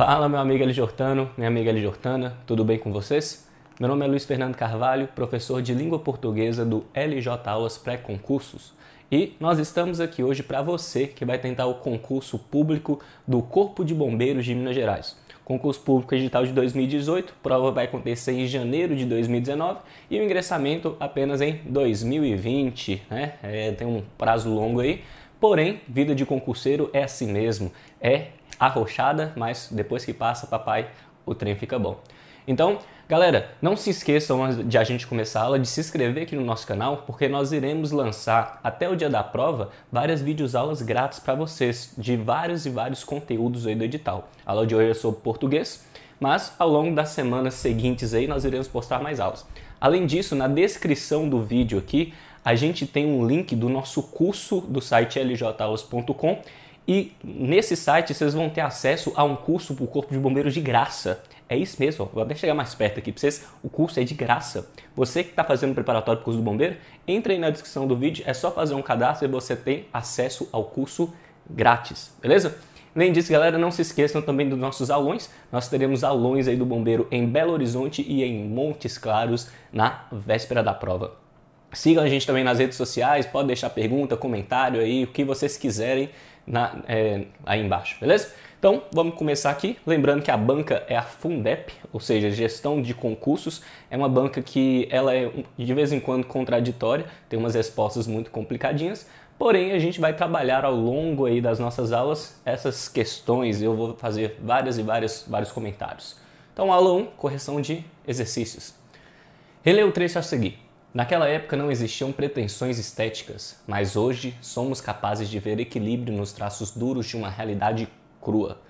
Fala, meu amigo Eligiortano, minha amiga Eligiortana, tudo bem com vocês? Meu nome é Luiz Fernando Carvalho, professor de Língua Portuguesa do LJ Aulas Pré-Concursos. E nós estamos aqui hoje para você que vai tentar o concurso público do Corpo de Bombeiros de Minas Gerais. Concurso público edital de 2018, prova vai acontecer em janeiro de 2019 e o ingressamento apenas em 2020, né? É, tem um prazo longo aí. Porém, vida de concurseiro é assim mesmo, é arrochada, mas depois que passa, papai, o trem fica bom. Então, galera, não se esqueçam de a gente começar a aula de se inscrever aqui no nosso canal, porque nós iremos lançar até o dia da prova várias vídeos aulas grátis para vocês de vários e vários conteúdos aí do edital. A aula de hoje é sobre português, mas ao longo das semanas seguintes aí nós iremos postar mais aulas. Além disso, na descrição do vídeo aqui, a gente tem um link do nosso curso do site ljaulas.com e nesse site vocês vão ter acesso a um curso para o Corpo de Bombeiros de graça. É isso mesmo, vou até chegar mais perto aqui para vocês. O curso é de graça. Você que está fazendo preparatório para o curso do bombeiro, entre aí na descrição do vídeo, é só fazer um cadastro e você tem acesso ao curso grátis, beleza? Além disso, galera, não se esqueçam também dos nossos alunos Nós teremos alunos aí do Bombeiro em Belo Horizonte e em Montes Claros na véspera da prova. Sigam a gente também nas redes sociais, pode deixar pergunta, comentário aí, o que vocês quiserem na, é, aí embaixo, beleza? Então vamos começar aqui. Lembrando que a banca é a Fundep, ou seja, gestão de concursos. É uma banca que ela é de vez em quando contraditória, tem umas respostas muito complicadinhas, Porém, a gente vai trabalhar ao longo aí das nossas aulas essas questões. Eu vou fazer várias e várias, vários comentários. Então, aula 1, correção de exercícios. Releia o trecho a seguir. Naquela época não existiam pretensões estéticas, mas hoje somos capazes de ver equilíbrio nos traços duros de uma realidade crua.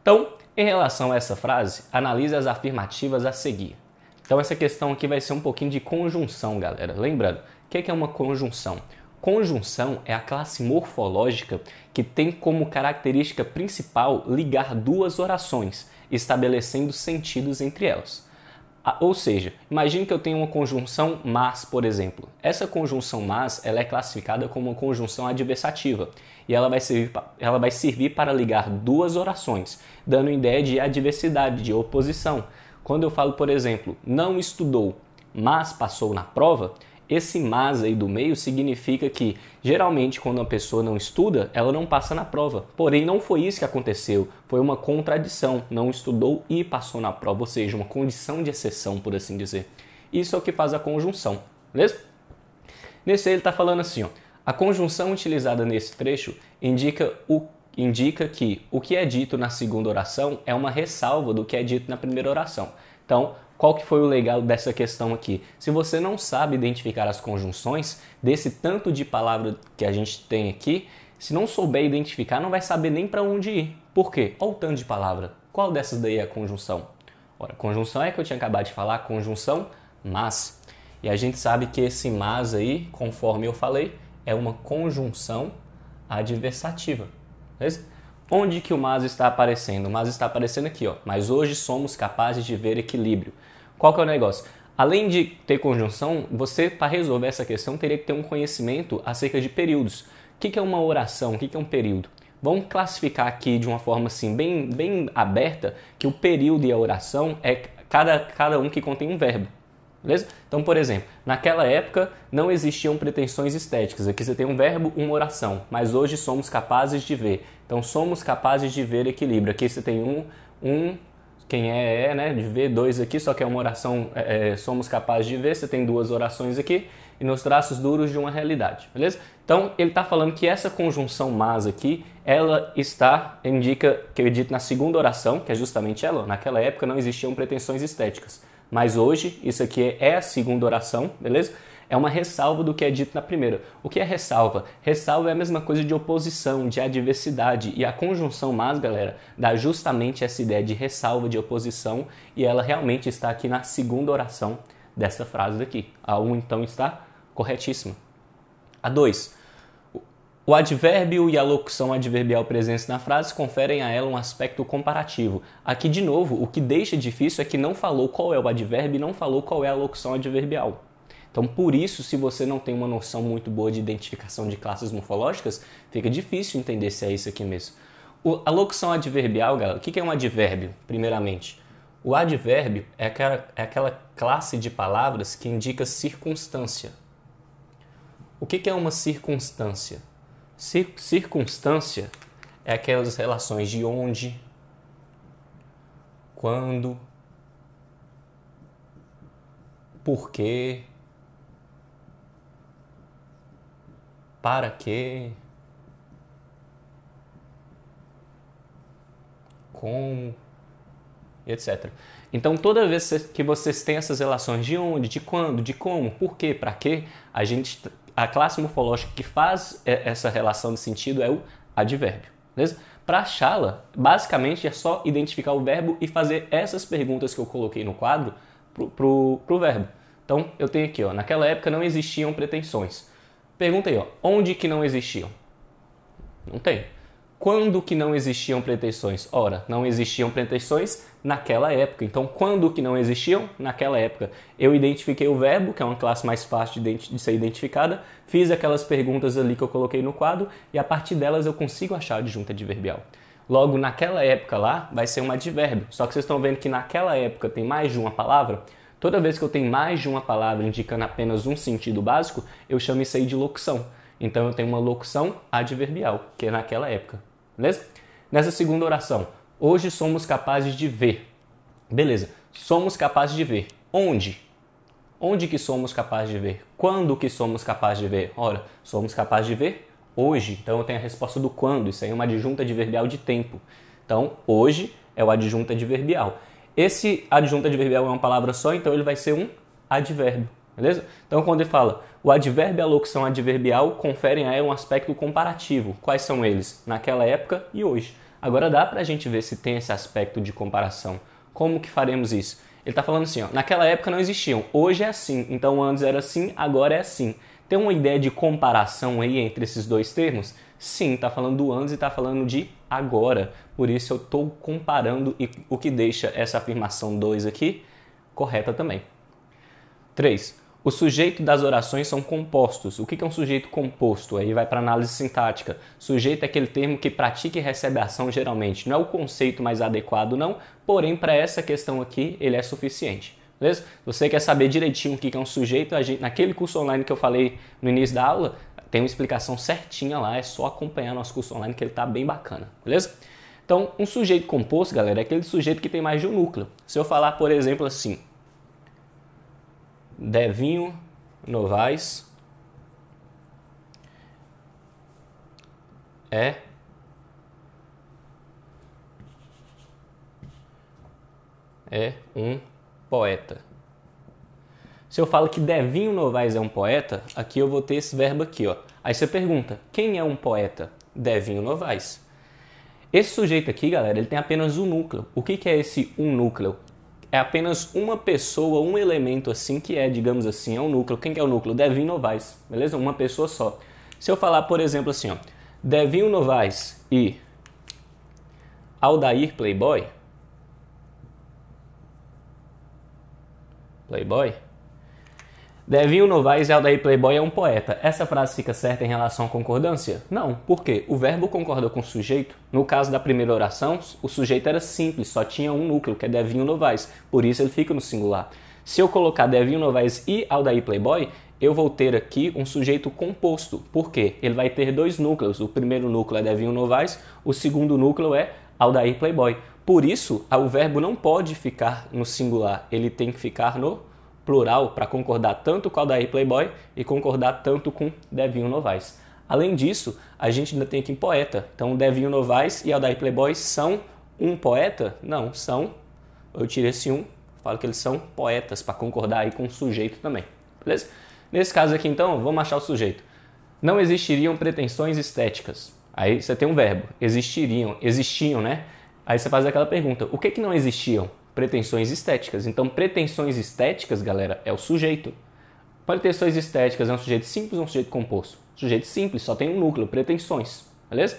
Então, em relação a essa frase, analise as afirmativas a seguir. Então, essa questão aqui vai ser um pouquinho de conjunção, galera. Lembrando, o que é, é uma conjunção? Conjunção é a classe morfológica que tem como característica principal ligar duas orações, estabelecendo sentidos entre elas. Ah, ou seja, imagine que eu tenho uma conjunção mas, por exemplo. Essa conjunção mas ela é classificada como uma conjunção adversativa e ela vai, servir, ela vai servir para ligar duas orações, dando ideia de adversidade, de oposição. Quando eu falo, por exemplo, não estudou, mas passou na prova, esse mas aí do meio significa que geralmente quando a pessoa não estuda, ela não passa na prova. Porém, não foi isso que aconteceu, foi uma contradição. Não estudou e passou na prova, ou seja, uma condição de exceção, por assim dizer. Isso é o que faz a conjunção, beleza? Nesse aí ele está falando assim, ó, a conjunção utilizada nesse trecho indica o indica que o que é dito na segunda oração é uma ressalva do que é dito na primeira oração. Então, qual que foi o legal dessa questão aqui? Se você não sabe identificar as conjunções desse tanto de palavra que a gente tem aqui, se não souber identificar, não vai saber nem para onde ir. Por quê? Olha o tanto de palavra. Qual dessas daí é a conjunção? Ora, conjunção é que eu tinha acabado de falar, conjunção mas. E a gente sabe que esse mas aí, conforme eu falei, é uma conjunção adversativa. Beleza? Onde que o mas está aparecendo? O mas está aparecendo aqui, ó. Mas hoje somos capazes de ver equilíbrio. Qual que é o negócio? Além de ter conjunção, você, para resolver essa questão, teria que ter um conhecimento acerca de períodos. O que, que é uma oração? O que, que é um período? Vamos classificar aqui de uma forma assim bem, bem aberta que o período e a oração é cada, cada um que contém um verbo. Beleza? Então, por exemplo, naquela época não existiam pretensões estéticas. Aqui você tem um verbo, uma oração, mas hoje somos capazes de ver. Então, somos capazes de ver equilíbrio. Aqui você tem um, um quem é, é, né? De ver dois aqui, só que é uma oração, é, é, somos capazes de ver. Você tem duas orações aqui, e nos traços duros de uma realidade, beleza? Então, ele está falando que essa conjunção mas aqui, ela está, indica, edito na segunda oração, que é justamente ela. Naquela época não existiam pretensões estéticas, mas hoje isso aqui é a segunda oração, beleza? é uma ressalva do que é dito na primeira. O que é ressalva? Ressalva é a mesma coisa de oposição, de adversidade, e a conjunção mais, galera, dá justamente essa ideia de ressalva, de oposição, e ela realmente está aqui na segunda oração dessa frase daqui. A 1 um, então está corretíssima. A 2. O advérbio e a locução adverbial presentes na frase conferem a ela um aspecto comparativo. Aqui, de novo, o que deixa difícil é que não falou qual é o advérbio e não falou qual é a locução adverbial. Então, por isso, se você não tem uma noção muito boa de identificação de classes morfológicas, fica difícil entender se é isso aqui mesmo. O, a locução adverbial, galera, o que, é um advérbio, primeiramente? O advérbio é aquela, é aquela classe de palavras que indica circunstância. O que, é uma circunstância? Cir circunstância é aquelas relações de onde, quando, porquê, para que, como, etc. Então, toda vez que vocês têm essas relações de onde, de quando, de como, por quê, para quê, a gente a classe morfológica que faz essa relação de sentido é o advérbio, beleza? Para achá-la, basicamente é só identificar o verbo e fazer essas perguntas que eu coloquei no quadro pro, pro, pro verbo. Então, eu tenho aqui, ó, naquela época não existiam pretensões. Pergunta aí, ó, onde que não existiam? Não tem. Quando que não existiam pretensões? Ora, não existiam pretensões naquela época. Então, quando que não existiam? Naquela época. Eu identifiquei o verbo, que é uma classe mais fácil de, ser identificada, fiz aquelas perguntas ali que eu coloquei no quadro e a partir delas eu consigo achar a adjunta adverbial. Logo, naquela época lá, vai ser um advérbio. Só que vocês estão vendo que naquela época tem mais de uma palavra. Toda vez que eu tenho mais de uma palavra indicando apenas um sentido básico, eu chamo isso aí de locução. Então eu tenho uma locução adverbial, que é naquela época. Beleza? Nessa segunda oração, hoje somos capazes de ver. Beleza, somos capazes de ver. Onde? Onde que somos capazes de ver? Quando que somos capazes de ver? Ora, somos capazes de ver hoje. Então eu tenho a resposta do quando. Isso aí é uma adjunta adverbial de tempo. Então, hoje é o adjunto adverbial. Esse adjunto adverbial é uma palavra só, então ele vai ser um advérbio, beleza? Então quando ele fala o advérbio e a locução adverbial conferem a um aspecto comparativo. Quais são eles? Naquela época e hoje. Agora dá pra gente ver se tem esse aspecto de comparação. Como que faremos isso? Ele está falando assim, ó, naquela época não existiam, hoje é assim, então antes era assim, agora é assim. Tem uma ideia de comparação aí entre esses dois termos? Sim, está falando do antes e está falando de agora. Por isso eu estou comparando e o que deixa essa afirmação 2 aqui correta também. 3. O sujeito das orações são compostos. O que é um sujeito composto? Aí vai para análise sintática. Sujeito é aquele termo que pratica e recebe ação geralmente. Não é o conceito mais adequado, não, porém, para essa questão aqui, ele é suficiente. Beleza? Você quer saber direitinho o que é um sujeito? Gente, naquele curso online que eu falei no início da aula, tem uma explicação certinha lá, é só acompanhar nosso curso online que ele tá bem bacana, beleza? Então, um sujeito composto, galera, é aquele sujeito que tem mais de um núcleo. Se eu falar, por exemplo, assim, Devinho Novaes é é um poeta. Se eu falo que Devinho Novaes é um poeta, aqui eu vou ter esse verbo aqui, ó. Aí você pergunta, quem é um poeta? Devinho Novaes. Esse sujeito aqui, galera, ele tem apenas um núcleo. O que, que é esse um núcleo? É apenas uma pessoa, um elemento assim que é, digamos assim, é um núcleo. Quem que é o núcleo? Devinho Novaes, beleza? Uma pessoa só. Se eu falar, por exemplo, assim, ó, Devinho Novaes e Aldair Playboy, Playboy, Devinho Novaes e é Aldair Playboy é um poeta. Essa frase fica certa em relação à concordância? Não, porque o verbo concorda com o sujeito. No caso da primeira oração, o sujeito era simples, só tinha um núcleo, que é Devinho Novaes, por isso ele fica no singular. Se eu colocar Devinho Novaes e Aldair Playboy, eu vou ter aqui um sujeito composto. Por quê? Ele vai ter dois núcleos. O primeiro núcleo é Devinho Novaes, o segundo núcleo é Aldair Playboy. Por isso, o verbo não pode ficar no singular, ele tem que ficar no plural para concordar tanto com Aldair Playboy e concordar tanto com Devinho Novaes. Além disso, a gente ainda tem aqui poeta. Então, Devinho Novaes e Aldair Playboy são um poeta? Não, são. Eu tirei esse um, falo que eles são poetas, para concordar aí com o sujeito também. Beleza? Nesse caso aqui, então, vamos achar o sujeito. Não existiriam pretensões estéticas. Aí você tem um verbo, existiriam, existiam, né? Aí você faz aquela pergunta, o que que não existiam? pretensões estéticas. Então, pretensões estéticas, galera, é o sujeito. Pretensões estéticas é um sujeito simples ou um sujeito composto? Sujeito simples, só tem um núcleo, pretensões, beleza?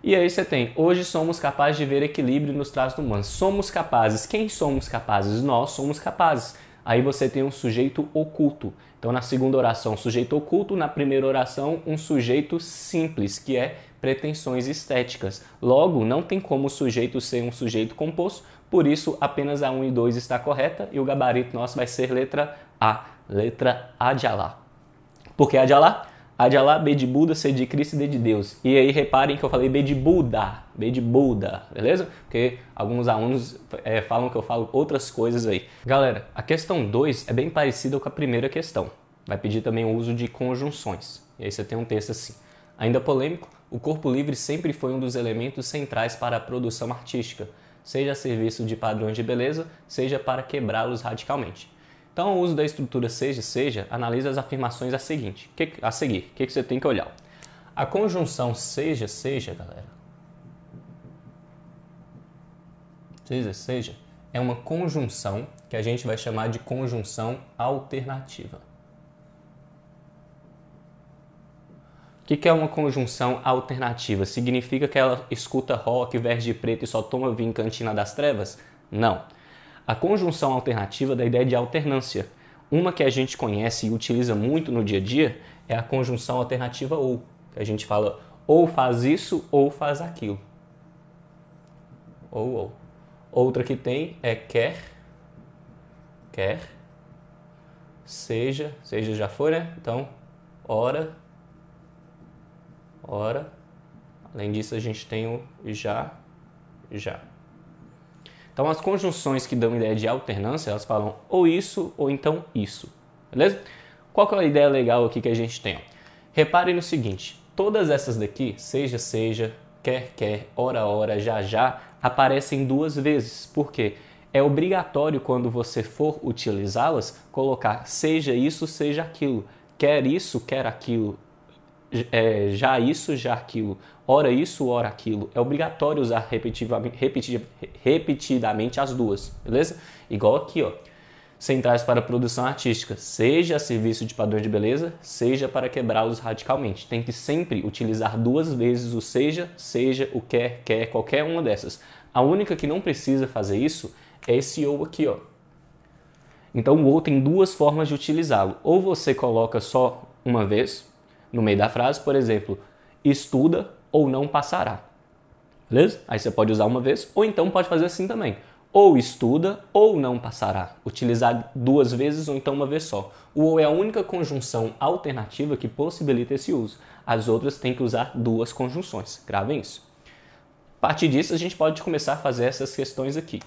E aí você tem, hoje somos capazes de ver equilíbrio nos traços humanos. Somos capazes. Quem somos capazes? Nós somos capazes. Aí você tem um sujeito oculto. Então na segunda oração, sujeito oculto, na primeira oração, um sujeito simples, que é pretensões estéticas. Logo, não tem como o sujeito ser um sujeito composto, por isso, apenas a 1 e 2 está correta e o gabarito nosso vai ser letra A, letra A de Alá. Por que de Alá, B de Buda, C de Cristo e D de Deus. E aí reparem que eu falei B de Buda, B de Buda, beleza? Porque alguns alunos é, falam que eu falo outras coisas aí. Galera, a questão 2 é bem parecida com a primeira questão. Vai pedir também o uso de conjunções. E aí você tem um texto assim. Ainda polêmico, o corpo livre sempre foi um dos elementos centrais para a produção artística seja a serviço de padrões de beleza, seja para quebrá-los radicalmente. Então, o uso da estrutura seja seja analisa as afirmações a, seguinte, que, a seguir. O que, que você tem que olhar? A conjunção seja seja, galera, seja seja, é uma conjunção que a gente vai chamar de conjunção alternativa. O que, que é uma conjunção alternativa? Significa que ela escuta rock, verde e preto e só toma vinho cantina das trevas? Não. A conjunção alternativa da ideia de alternância. Uma que a gente conhece e utiliza muito no dia a dia é a conjunção alternativa ou, que a gente fala ou faz isso ou faz aquilo. Ou ou. Outra que tem é quer, quer, seja, seja já foi, né? Então, ora, hora. Além disso, a gente tem o já, já. Então, as conjunções que dão ideia de alternância, elas falam ou isso ou então isso, beleza? Qual que é a ideia legal aqui que a gente tem? Reparem no seguinte, todas essas daqui, seja, seja, quer, quer, hora, hora, já, já, aparecem duas vezes. Por quê? É obrigatório quando você for utilizá-las colocar seja isso, seja aquilo, quer isso, quer aquilo, é, já isso, já aquilo, ora isso, ora aquilo. É obrigatório usar repetidamente, repetidamente as duas, beleza? Igual aqui, ó. Centrais para produção artística, seja a serviço de padrões de beleza, seja para quebrá-los radicalmente. Tem que sempre utilizar duas vezes o seja, seja, o quer, quer, qualquer uma dessas. A única que não precisa fazer isso é esse ou aqui, ó. Então o ou tem duas formas de utilizá-lo. Ou você coloca só uma vez, no meio da frase, por exemplo, estuda ou não passará. Beleza? Aí você pode usar uma vez, ou então pode fazer assim também. Ou estuda ou não passará. Utilizar duas vezes ou então uma vez só. O ou é a única conjunção alternativa que possibilita esse uso. As outras têm que usar duas conjunções. Gravem isso. A partir disso, a gente pode começar a fazer essas questões aqui.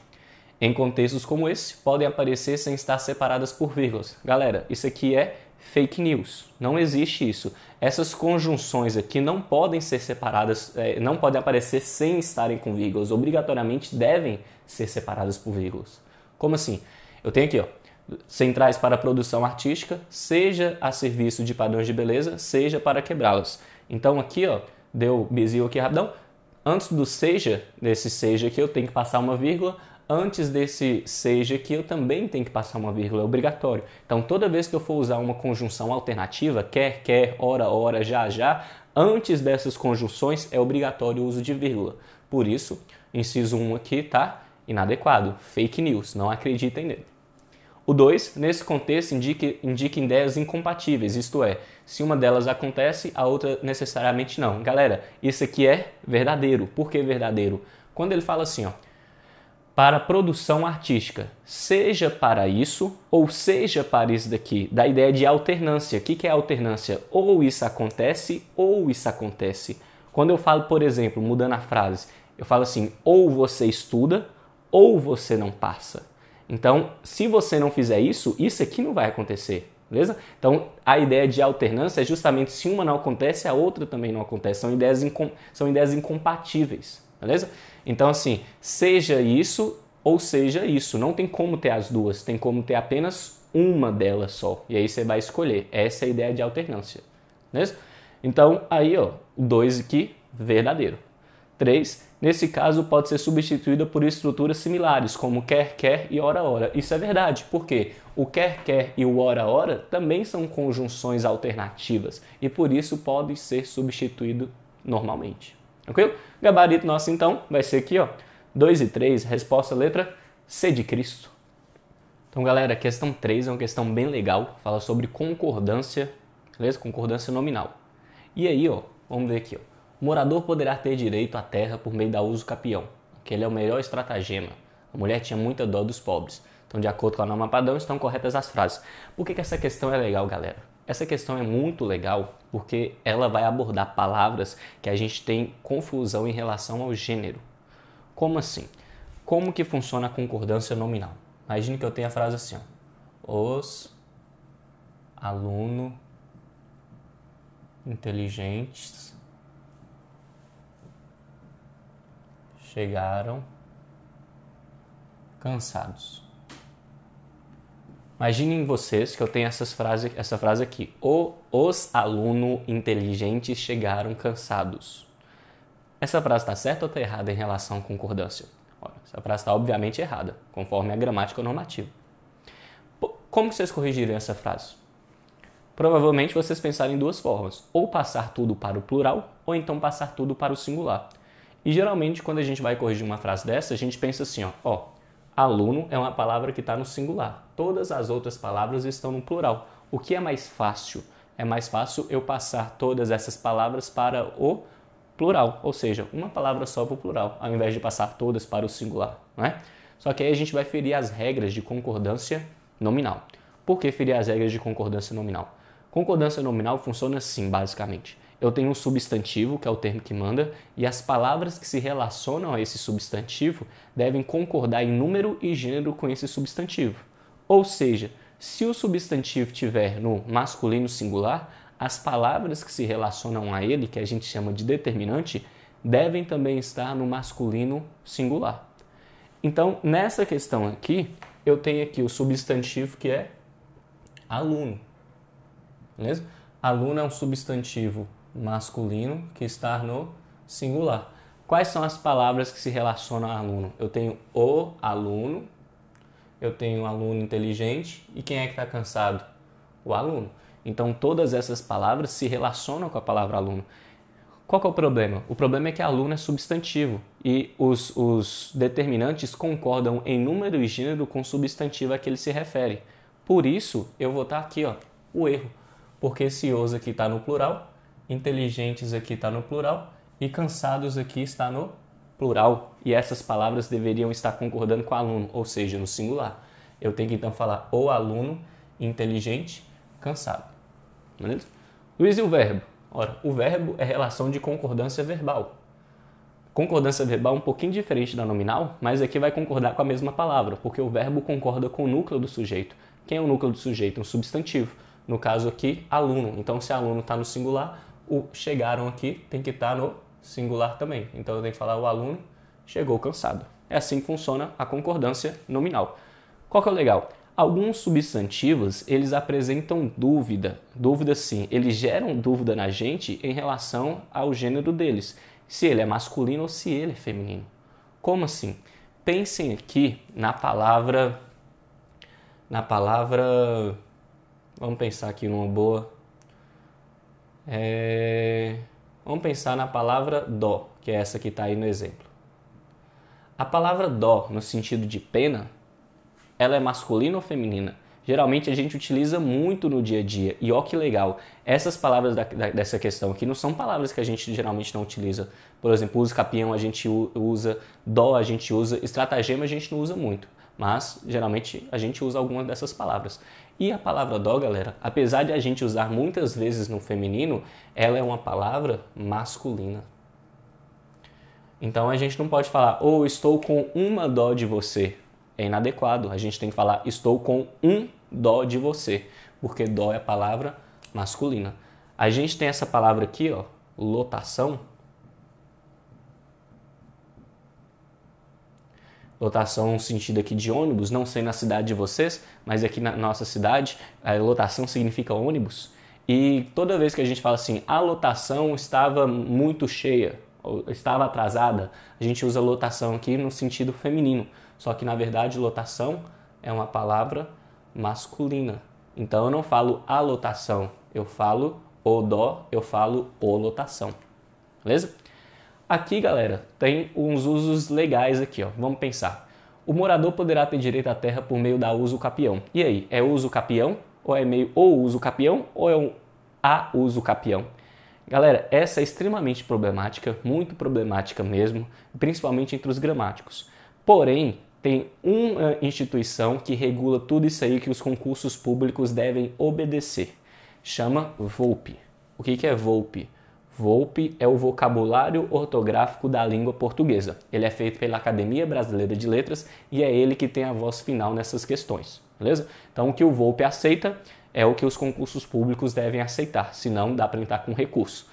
Em contextos como esse, podem aparecer sem estar separadas por vírgulas. Galera, isso aqui é fake news. Não existe isso. Essas conjunções aqui não podem ser separadas, é, não podem aparecer sem estarem com vírgulas. Obrigatoriamente devem ser separadas por vírgulas. Como assim? Eu tenho aqui, ó, centrais para produção artística, seja a serviço de padrões de beleza, seja para quebrá-los. Então aqui, ó, deu bizil aqui rapidão. Antes do seja, desse seja aqui, eu tenho que passar uma vírgula antes desse seja aqui eu também tenho que passar uma vírgula, é obrigatório. Então toda vez que eu for usar uma conjunção alternativa, quer, quer, hora, hora, já, já, antes dessas conjunções é obrigatório o uso de vírgula. Por isso, inciso 1 aqui tá inadequado, fake news, não acreditem nele. O 2, nesse contexto, indica indica ideias incompatíveis, isto é, se uma delas acontece, a outra necessariamente não. Galera, isso aqui é verdadeiro. Por que verdadeiro? Quando ele fala assim, ó, para produção artística, seja para isso ou seja para isso daqui, da ideia de alternância. O que é alternância? Ou isso acontece ou isso acontece. Quando eu falo, por exemplo, mudando a frase, eu falo assim: ou você estuda ou você não passa. Então, se você não fizer isso, isso aqui não vai acontecer, beleza? Então, a ideia de alternância é justamente se uma não acontece, a outra também não acontece. São ideias, são ideias incompatíveis beleza? Então, assim, seja isso ou seja isso. Não tem como ter as duas, tem como ter apenas uma delas só. E aí você vai escolher. Essa é a ideia de alternância, beleza? Então, aí, ó, 2 aqui, verdadeiro. 3. Nesse caso, pode ser substituída por estruturas similares, como quer, quer e hora, hora. Isso é verdade, porque o quer, quer e o hora, hora também são conjunções alternativas e por isso podem ser substituídos normalmente. Tranquilo? Gabarito nosso então vai ser aqui, ó, 2 e 3, resposta letra C de Cristo. Então, galera, questão 3 é uma questão bem legal, fala sobre concordância, beleza? Concordância nominal. E aí, ó, vamos ver aqui, ó. O morador poderá ter direito à terra por meio da uso capião, que ele é o melhor estratagema. A mulher tinha muita dó dos pobres. Então, de acordo com a norma padrão, estão corretas as frases. Por que, que essa questão é legal, galera? Essa questão é muito legal porque ela vai abordar palavras que a gente tem confusão em relação ao gênero. Como assim? Como que funciona a concordância nominal? Imagine que eu tenha a frase assim: ó, os aluno inteligentes chegaram cansados. Imaginem vocês que eu tenho essas frase, essa frase aqui. O, os alunos inteligentes chegaram cansados. Essa frase está certa ou está errada em relação à concordância? Olha, essa frase está obviamente errada, conforme a gramática normativa. Como vocês corrigirem essa frase? Provavelmente vocês pensaram em duas formas: ou passar tudo para o plural, ou então passar tudo para o singular. E geralmente, quando a gente vai corrigir uma frase dessa, a gente pensa assim: ó, ó aluno é uma palavra que está no singular. Todas as outras palavras estão no plural. O que é mais fácil? É mais fácil eu passar todas essas palavras para o plural, ou seja, uma palavra só para o plural, ao invés de passar todas para o singular, não é? Só que aí a gente vai ferir as regras de concordância nominal. Por que ferir as regras de concordância nominal? Concordância nominal funciona assim, basicamente eu tenho um substantivo, que é o termo que manda, e as palavras que se relacionam a esse substantivo devem concordar em número e gênero com esse substantivo. Ou seja, se o substantivo tiver no masculino singular, as palavras que se relacionam a ele, que a gente chama de determinante, devem também estar no masculino singular. Então, nessa questão aqui, eu tenho aqui o substantivo que é aluno. Beleza? Aluno é um substantivo masculino que está no singular. Quais são as palavras que se relacionam a aluno? Eu tenho o aluno, eu tenho o aluno inteligente e quem é que está cansado? O aluno. Então todas essas palavras se relacionam com a palavra aluno. Qual é o problema? O problema é que aluno é substantivo e os, os determinantes concordam em número e gênero com o substantivo a que ele se refere. Por isso, eu vou estar tá aqui, ó, o erro. Porque esse os aqui está no plural inteligentes aqui está no plural e cansados aqui está no plural. E essas palavras deveriam estar concordando com aluno, ou seja, no singular. Eu tenho que então falar o aluno inteligente, cansado. Beleza? Luiz, e o verbo? Ora, o verbo é relação de concordância verbal. Concordância verbal é um pouquinho diferente da nominal, mas aqui vai concordar com a mesma palavra, porque o verbo concorda com o núcleo do sujeito. Quem é o núcleo do sujeito? Um substantivo. No caso aqui, aluno. Então, se aluno está no singular, o chegaram aqui tem que estar tá no singular também. Então eu tenho que falar o aluno chegou cansado. É assim que funciona a concordância nominal. Qual que é o legal? Alguns substantivos, eles apresentam dúvida, dúvida sim, eles geram dúvida na gente em relação ao gênero deles, se ele é masculino ou se ele é feminino. Como assim? Pensem aqui na palavra na palavra vamos pensar aqui numa boa é... Vamos pensar na palavra dó, que é essa que está aí no exemplo. A palavra dó, no sentido de pena, ela é masculina ou feminina? Geralmente a gente utiliza muito no dia a dia. E ó que legal, essas palavras da, da, dessa questão aqui não são palavras que a gente geralmente não utiliza. Por exemplo, o capião a gente usa, dó a gente usa, estratagema a gente não usa muito. Mas geralmente a gente usa algumas dessas palavras. E a palavra dó, galera, apesar de a gente usar muitas vezes no feminino, ela é uma palavra masculina. Então a gente não pode falar, ou oh, estou com uma dó de você. É inadequado. A gente tem que falar, estou com um dó de você. Porque dó é a palavra masculina. A gente tem essa palavra aqui, ó, lotação lotação sentido aqui de ônibus, não sei na cidade de vocês, mas aqui na nossa cidade, lotação significa ônibus. E toda vez que a gente fala assim, a lotação estava muito cheia, ou estava atrasada, a gente usa lotação aqui no sentido feminino. Só que na verdade, lotação é uma palavra masculina. Então eu não falo a lotação, eu falo o dó, eu falo o lotação. Beleza? Aqui, galera, tem uns usos legais aqui, ó. Vamos pensar. O morador poderá ter direito à terra por meio da uso capião. E aí, é uso capião ou é meio ou uso capião ou é um a uso capião? Galera, essa é extremamente problemática, muito problemática mesmo, principalmente entre os gramáticos. Porém, tem uma instituição que regula tudo isso aí que os concursos públicos devem obedecer. Chama VOLP. O que, é VOLP? Volpe é o vocabulário ortográfico da língua portuguesa. Ele é feito pela Academia Brasileira de Letras e é ele que tem a voz final nessas questões, beleza? Então, o que o Volpe aceita é o que os concursos públicos devem aceitar, senão dá para entrar com recurso.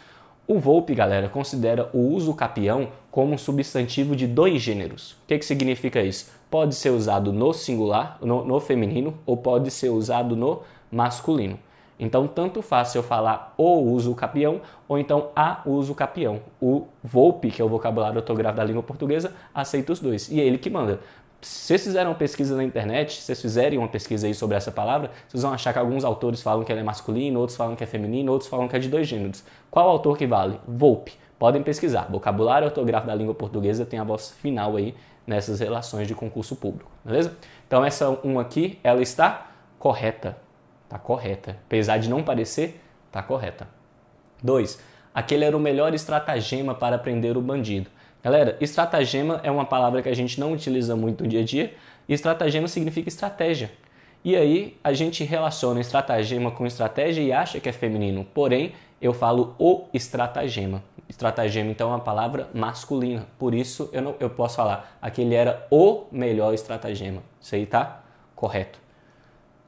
O Volpe, galera, considera o uso capião como um substantivo de dois gêneros. O que, que significa isso? Pode ser usado no singular, no, no feminino, ou pode ser usado no masculino. Então, tanto faz se eu falar o uso capião ou então a uso capião. O volpe que é o vocabulário ortográfico da língua portuguesa, aceita os dois. E é ele que manda. Se vocês fizeram pesquisa na internet, se vocês fizerem uma pesquisa aí sobre essa palavra, vocês vão achar que alguns autores falam que ela é masculina, outros falam que é feminina, outros falam que é de dois gêneros. Qual autor que vale? Volpe. Podem pesquisar. Vocabulário ortográfico da língua portuguesa tem a voz final aí nessas relações de concurso público, beleza? Então essa um aqui, ela está correta. Está correta. Apesar de não parecer, está correta. 2. Aquele era o melhor estratagema para prender o bandido. Galera, estratagema é uma palavra que a gente não utiliza muito no dia a dia. Estratagema significa estratégia. E aí a gente relaciona estratagema com estratégia e acha que é feminino. Porém, eu falo o estratagema. Estratagema então é uma palavra masculina. Por isso eu não eu posso falar aquele era o melhor estratagema. Isso aí tá correto.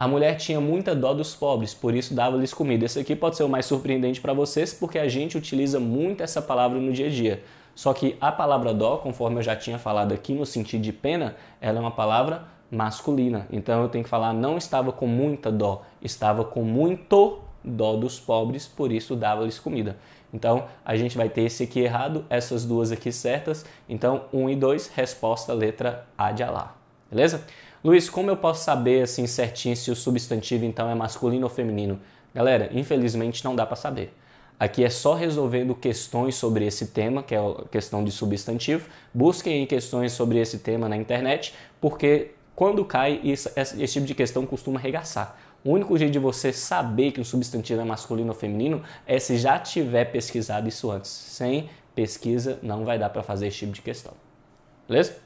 A mulher tinha muita dó dos pobres, por isso dava-lhes comida. Esse aqui pode ser o mais surpreendente para vocês, porque a gente utiliza muito essa palavra no dia a dia. Só que a palavra dó, conforme eu já tinha falado aqui no sentido de pena, ela é uma palavra masculina. Então eu tenho que falar não estava com muita dó, estava com muito dó dos pobres, por isso dava-lhes comida. Então a gente vai ter esse aqui errado, essas duas aqui certas. Então 1 um e 2, resposta letra A de Alá. Beleza? Luiz, como eu posso saber assim certinho se o substantivo então é masculino ou feminino? Galera, infelizmente não dá para saber. Aqui é só resolvendo questões sobre esse tema, que é a questão de substantivo. Busquem questões sobre esse tema na internet, porque quando cai, esse, esse tipo de questão costuma arregaçar. O único jeito de você saber que um substantivo é masculino ou feminino é se já tiver pesquisado isso antes. Sem pesquisa, não vai dar para fazer esse tipo de questão. Beleza?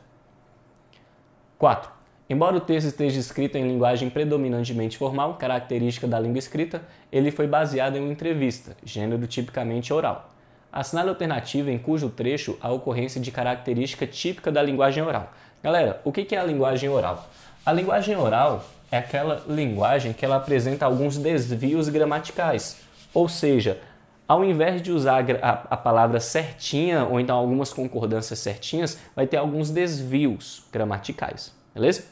4. Embora o texto esteja escrito em linguagem predominantemente formal, característica da língua escrita, ele foi baseado em uma entrevista, gênero tipicamente oral. Assinale a alternativa em cujo trecho há ocorrência de característica típica da linguagem oral. Galera, o que é a linguagem oral? A linguagem oral é aquela linguagem que ela apresenta alguns desvios gramaticais, ou seja, ao invés de usar a, palavra certinha ou então algumas concordâncias certinhas, vai ter alguns desvios gramaticais beleza?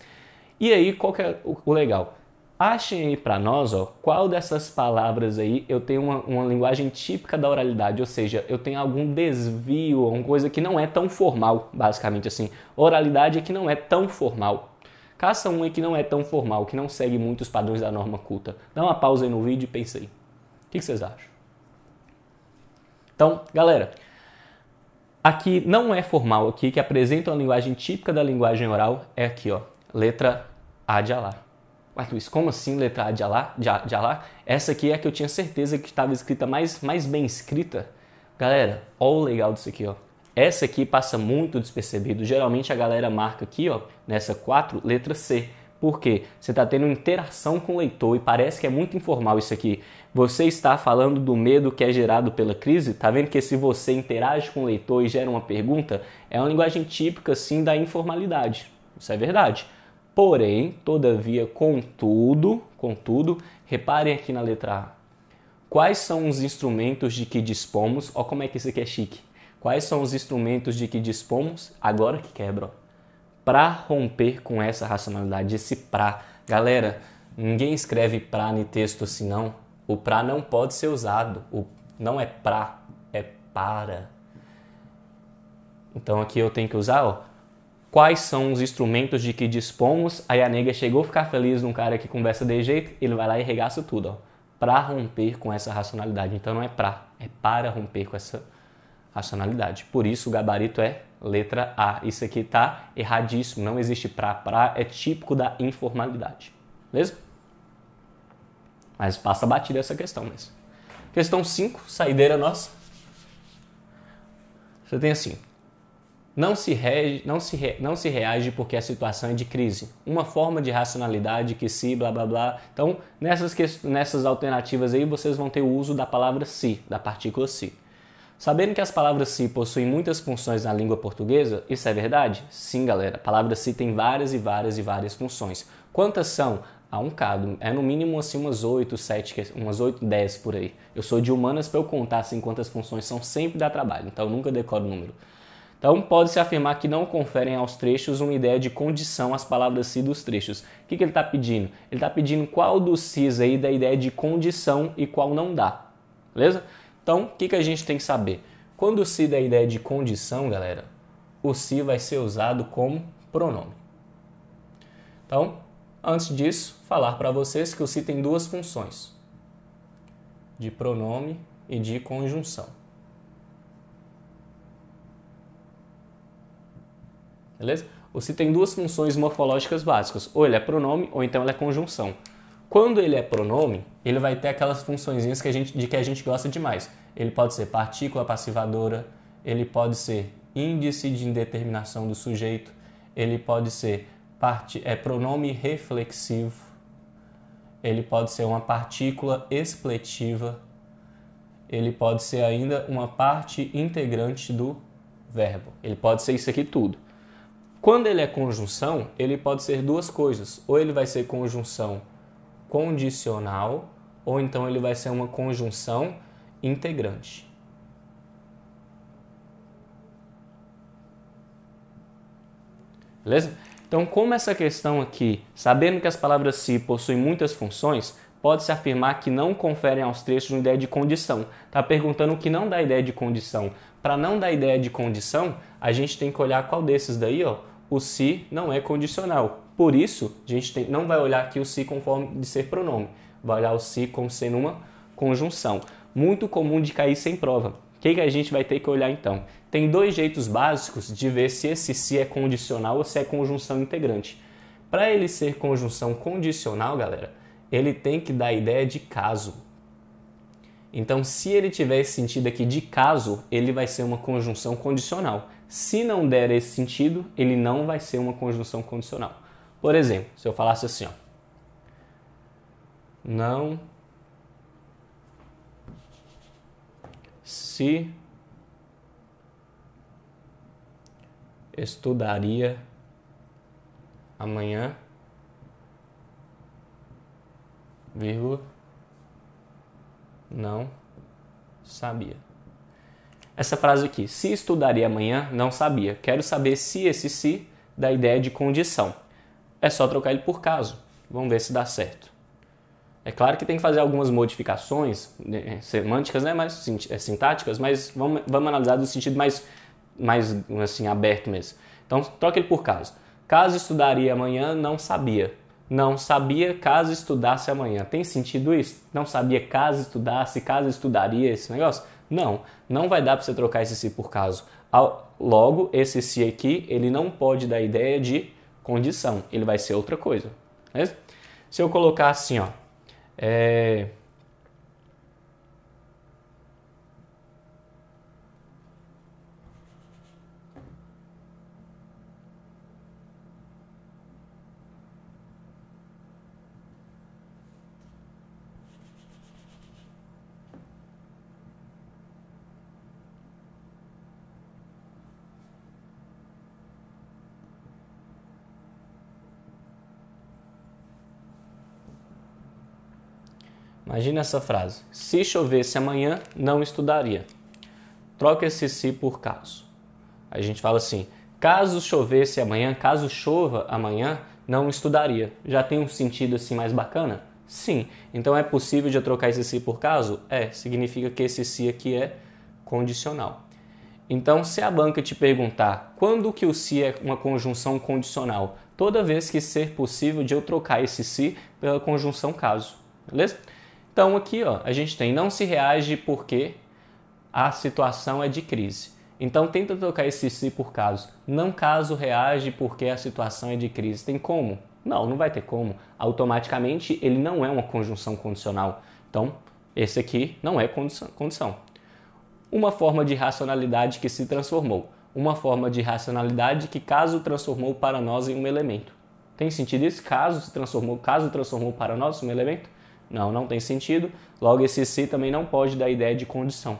E aí, qual que é o legal? Achem aí para nós ó, qual dessas palavras aí eu tenho uma, uma, linguagem típica da oralidade, ou seja, eu tenho algum desvio, alguma coisa que não é tão formal, basicamente assim. Oralidade é que não é tão formal. Caça um aí que não é tão formal, que não segue muito os padrões da norma culta. Dá uma pausa aí no vídeo e pensa aí. O que vocês acham? Então, galera, Aqui não é formal, aqui que apresenta uma linguagem típica da linguagem oral é aqui, ó, letra A de Alá. Ué, Luiz, como assim letra A de Alá? De, de Alá? Essa aqui é a que eu tinha certeza que estava escrita mais, mais bem escrita. Galera, olha o legal disso aqui, ó. Essa aqui passa muito despercebido. Geralmente a galera marca aqui, ó, nessa 4, letra C porque você está tendo interação com o leitor e parece que é muito informal isso aqui. Você está falando do medo que é gerado pela crise? Está vendo que se você interage com o leitor e gera uma pergunta, é uma linguagem típica sim da informalidade. Isso é verdade. Porém, todavia, contudo, contudo, reparem aqui na letra A. Quais são os instrumentos de que dispomos? Olha como é que isso aqui é chique. Quais são os instrumentos de que dispomos agora que quebra? para romper com essa racionalidade, esse pra. Galera, ninguém escreve pra em texto assim não. O pra não pode ser usado. O não é pra, é para. Então aqui eu tenho que usar, ó, quais são os instrumentos de que dispomos. Aí a nega chegou a ficar feliz num cara que conversa de jeito, ele vai lá e regaça tudo, ó. Pra romper com essa racionalidade. Então não é pra, é para romper com essa racionalidade. Por isso o gabarito é Letra A. Isso aqui tá erradíssimo, não existe pra. Pra é típico da informalidade. Beleza? Mas passa batida essa questão mesmo. Questão 5, saideira nossa. Você tem assim: não se, rege, não, se re, não se reage porque a situação é de crise. Uma forma de racionalidade que se, blá blá blá. Então, nessas, nessas alternativas aí, vocês vão ter o uso da palavra se, da partícula se. Sabendo que as palavras si possuem muitas funções na língua portuguesa, isso é verdade? Sim, galera. A palavra si tem várias e várias e várias funções. Quantas são? Há ah, um cado. É no mínimo assim umas 8, 7, umas 8, 10 por aí. Eu sou de humanas para eu contar assim quantas funções são, sempre dá trabalho, então eu nunca decoro o número. Então pode-se afirmar que não conferem aos trechos uma ideia de condição as palavras si dos trechos. O que, que ele está pedindo? Ele está pedindo qual dos si aí da ideia de condição e qual não dá. Beleza? Então, o que, que a gente tem que saber? Quando o se da é ideia de condição, galera, o se vai ser usado como pronome. Então, antes disso, falar para vocês que o se tem duas funções: de pronome e de conjunção. Beleza? O se tem duas funções morfológicas básicas, ou ele é pronome ou então ele é conjunção. Quando ele é pronome, ele vai ter aquelas funções que a gente, de que a gente gosta demais. Ele pode ser partícula passivadora, ele pode ser índice de indeterminação do sujeito, ele pode ser parte, é pronome reflexivo, ele pode ser uma partícula expletiva, ele pode ser ainda uma parte integrante do verbo. Ele pode ser isso aqui tudo. Quando ele é conjunção, ele pode ser duas coisas. Ou ele vai ser conjunção condicional, ou então ele vai ser uma conjunção integrante. Beleza? Então, como essa questão aqui, sabendo que as palavras se possuem muitas funções, pode-se afirmar que não conferem aos trechos uma ideia de condição. Está perguntando o que não dá ideia de condição. Para não dar ideia de condição, a gente tem que olhar qual desses daí, ó, o se não é condicional. Por isso, a gente tem, não vai olhar aqui o se conforme de ser pronome, vai olhar o se como sendo uma conjunção. Muito comum de cair sem prova. O que, que a gente vai ter que olhar então? Tem dois jeitos básicos de ver se esse se é condicional ou se é conjunção integrante. Para ele ser conjunção condicional, galera, ele tem que dar a ideia de caso. Então, se ele tiver esse sentido aqui de caso, ele vai ser uma conjunção condicional. Se não der esse sentido, ele não vai ser uma conjunção condicional. Por exemplo, se eu falasse assim, ó, não se estudaria amanhã, vírgula, não sabia. Essa frase aqui, se estudaria amanhã, não sabia. Quero saber se esse se dá a ideia de condição é só trocar ele por caso. Vamos ver se dá certo. É claro que tem que fazer algumas modificações né, é, semânticas, né, mas é, sintáticas, mas vamos, vamos analisar do sentido mais, mais assim, aberto mesmo. Então, troca ele por caso. Caso estudaria amanhã, não sabia. Não sabia caso estudasse amanhã. Tem sentido isso? Não sabia caso estudasse, caso estudaria esse negócio? Não, não vai dar para você trocar esse si por caso. Logo, esse si aqui, ele não pode dar ideia de condição, ele vai ser outra coisa. Né? Se eu colocar assim, ó, é, Imagina essa frase: Se chovesse amanhã, não estudaria. Troca esse se por caso. A gente fala assim: caso chovesse amanhã, caso chova amanhã, não estudaria. Já tem um sentido assim mais bacana? Sim. Então é possível de eu trocar esse se por caso? É. Significa que esse se aqui é condicional. Então, se a banca te perguntar quando que o se é uma conjunção condicional, toda vez que ser possível de eu trocar esse se pela conjunção caso, beleza? Então aqui ó, a gente tem não se reage porque a situação é de crise. Então tenta trocar esse se por caso. Não caso reage porque a situação é de crise. Tem como? Não, não vai ter como. Automaticamente ele não é uma conjunção condicional. Então esse aqui não é condição. Uma forma de racionalidade que se transformou. Uma forma de racionalidade que caso transformou para nós em um elemento. Tem sentido isso? Caso se transformou, caso transformou para nós um elemento? Não, não tem sentido. Logo, esse se também não pode dar ideia de condição.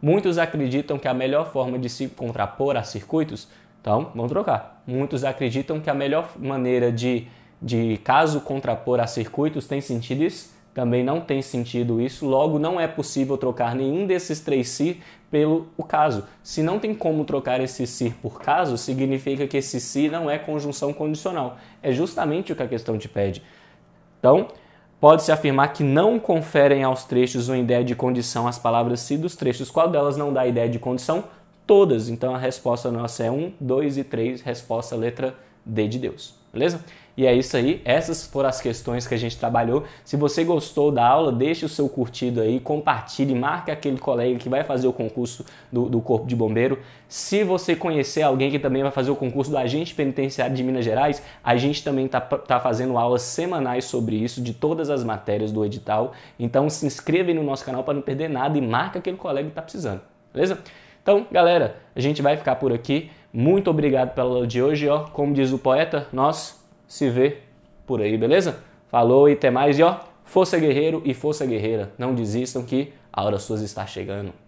Muitos acreditam que a melhor forma de se contrapor a circuitos, então vamos trocar. Muitos acreditam que a melhor maneira de, de caso contrapor a circuitos tem sentido isso, também não tem sentido isso, logo não é possível trocar nenhum desses três si pelo o caso. Se não tem como trocar esse si por caso, significa que esse si não é conjunção condicional. É justamente o que a questão te pede. Então, Pode-se afirmar que não conferem aos trechos uma ideia de condição as palavras se dos trechos. Qual delas não dá ideia de condição? Todas. Então a resposta nossa é 1, 2 e 3, resposta letra D de Deus. Beleza? E é isso aí, essas foram as questões que a gente trabalhou. Se você gostou da aula, deixe o seu curtido aí, compartilhe, marque aquele colega que vai fazer o concurso do, do Corpo de Bombeiro. Se você conhecer alguém que também vai fazer o concurso do Agente Penitenciário de Minas Gerais, a gente também está tá fazendo aulas semanais sobre isso, de todas as matérias do edital. Então se inscreva no nosso canal para não perder nada e marque aquele colega que está precisando, beleza? Então, galera, a gente vai ficar por aqui. Muito obrigado pela aula de hoje, ó. Como diz o poeta, nós se vê por aí, beleza? Falou e até mais. E ó, força guerreiro e força guerreira. Não desistam que a hora suas está chegando.